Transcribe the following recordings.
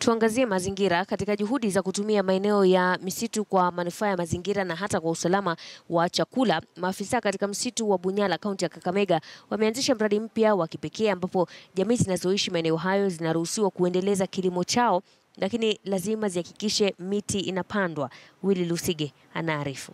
Tuangazie mazingira katika juhudi za kutumia maeneo ya misitu kwa manufaa ya mazingira na hata kwa usalama wa chakula. Maafisa katika msitu wa Bunyala, kaunti ya Kakamega, wameanzisha mradi mpya wa kipekee ambapo jamii zinazoishi maeneo hayo zinaruhusiwa kuendeleza kilimo chao, lakini lazima zihakikishe miti inapandwa. Willy Lusige anaarifu.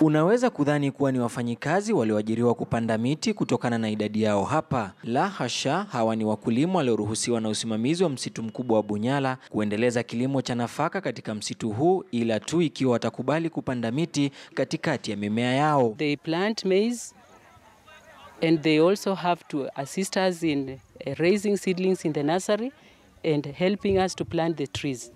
Unaweza kudhani kuwa ni wafanyikazi walioajiriwa kupanda miti kutokana na idadi yao hapa. La hasha, hawa ni wakulima walioruhusiwa na usimamizi wa msitu mkubwa wa Bunyala kuendeleza kilimo cha nafaka katika msitu huu, ila tu ikiwa watakubali kupanda miti katikati ya mimea yao. They plant maize and they also have to assist us in eh, raising seedlings in the nursery and helping us to plant the trees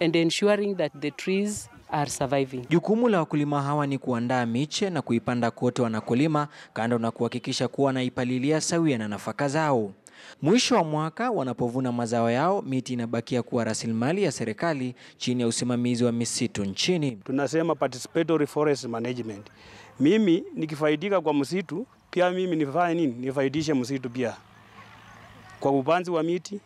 and ensuring that the trees are surviving. Jukumu la wakulima hawa ni kuandaa miche na kuipanda kote wanakolima kando na kuhakikisha kuwa wanaipalilia sawia na nafaka zao. Mwisho wa mwaka wanapovuna mazao yao, miti inabakia kuwa rasilimali ya serikali chini ya usimamizi wa misitu nchini. Tunasema participatory forest management. Mimi nikifaidika kwa msitu, pia mimi nifanye nini? Nifaidishe msitu pia kwa upanzi wa miti,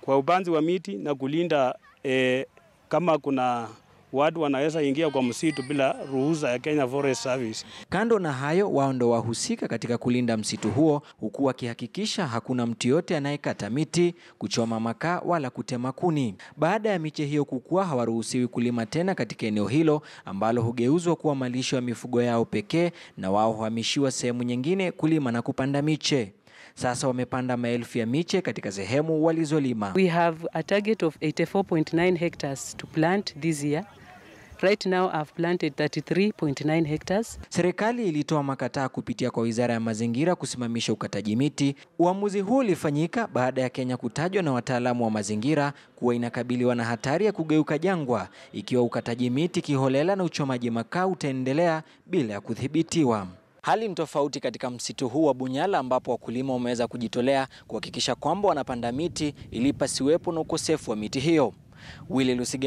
kwa upanzi wa miti na kulinda eh, kama kuna watu wanaweza ingia kwa msitu bila ruhusa ya Kenya Forest Service. Kando na hayo, wao ndo wahusika katika kulinda msitu huo, huku wakihakikisha hakuna mtu yote anayekata miti, kuchoma makaa wala kutema kuni. Baada ya miche hiyo kukua, hawaruhusiwi kulima tena katika eneo hilo ambalo hugeuzwa kuwa malisho ya mifugo yao pekee, na wao huhamishiwa sehemu nyingine kulima na kupanda miche. Sasa wamepanda maelfu ya miche katika sehemu walizolima. We have a target of 84.9 hectares to plant this year. Right now I've planted 33.9 hectares. Serikali ilitoa makataa kupitia kwa Wizara ya Mazingira kusimamisha ukataji miti. Uamuzi huu ulifanyika baada ya Kenya kutajwa na wataalamu wa mazingira kuwa inakabiliwa na hatari ya kugeuka jangwa ikiwa ukataji miti kiholela na uchomaji makaa utaendelea bila ya kudhibitiwa. Hali ni tofauti katika msitu huu wa Bunyala ambapo wakulima wameweza kujitolea kuhakikisha kwamba wanapanda miti ili pasiwepo na ukosefu wa miti hiyo. Willy Lusige